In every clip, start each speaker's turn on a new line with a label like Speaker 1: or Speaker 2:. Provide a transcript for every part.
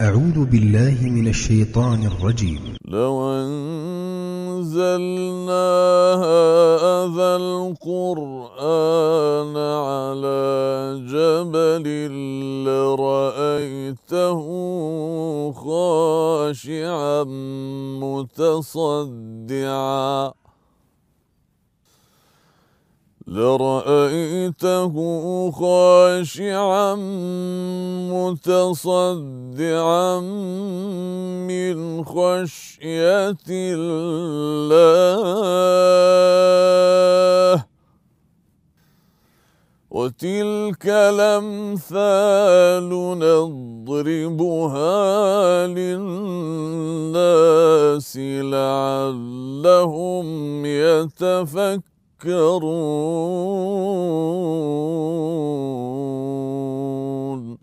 Speaker 1: أعوذ بالله من الشيطان الرجيم لو أنزلنا هذا القرآن على جبل لرأيته خاشعا متصدعا لرأيته خاشعا متصدعا من خشية الله وتلك الأمثال نضربها للناس لعلهم يتفكرون تذكرون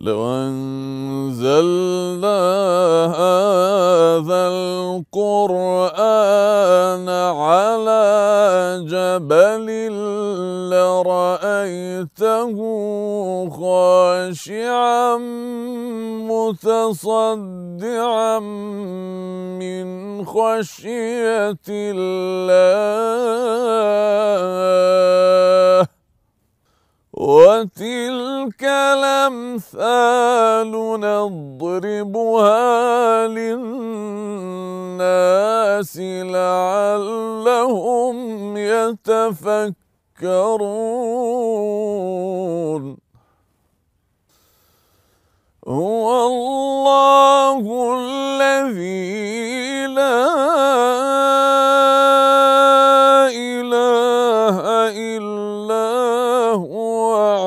Speaker 1: لو أنزلنا هذا القرآن على جبل لرأيته خاشعا متصدعا من خشية الله وتلك الأمثال نضربها للناس لعلهم يتفكرون لا إله إلا هو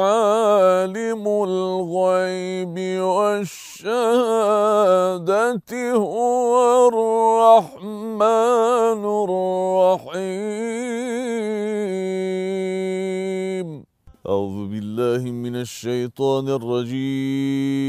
Speaker 1: عالم الغيب والشهادة هو الرحمن الرحيم أعوذ بالله من الشيطان الرجيم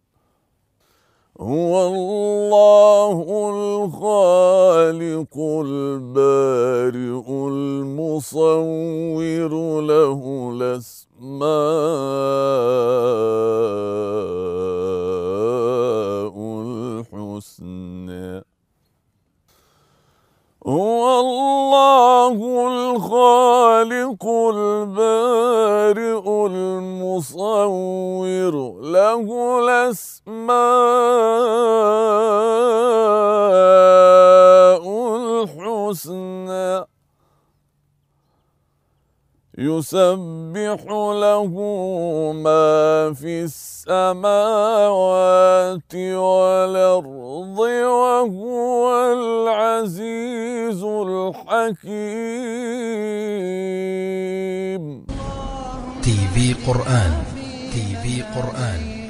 Speaker 1: هو الله الخالق البارئ المصور له الاسماء الحسنى هو الله الخالق البارئ يصور له الأسماء الحسنى يسبح له ما في السماوات والأرض وهو العزيز الحكيم تي في قرآن تي في قرآن